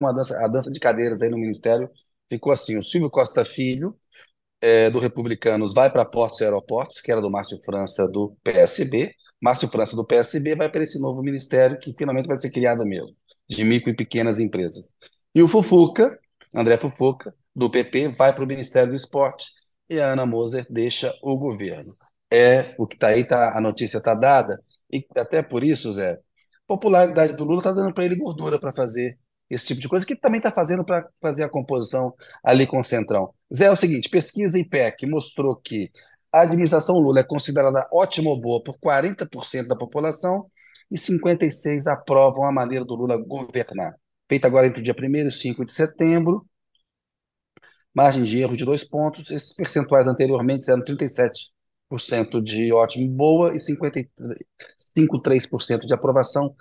uma dança, a dança de cadeiras aí no Ministério ficou assim: o Silvio Costa Filho, é, do Republicanos, vai para Portos e Aeroportos, que era do Márcio França do PSB. Márcio França do PSB vai para esse novo ministério que finalmente vai ser criado mesmo, de micro e pequenas empresas. E o Fufuca, André Fufuca, do PP, vai para o Ministério do Esporte e a Ana Moser deixa o governo. É o que está aí, tá, a notícia está dada, e até por isso, Zé, popularidade do Lula está dando para ele gordura para fazer esse tipo de coisa, que também está fazendo para fazer a composição ali com o Centrão. Zé, é o seguinte: pesquisa IPEC mostrou que a administração Lula é considerada ótima ou boa por 40% da população e 56% aprovam a maneira do Lula governar. Feita agora entre o dia 1 e 5 de setembro, margem de erro de dois pontos. Esses percentuais anteriormente eram 37% de ótimo boa e 53% de aprovação,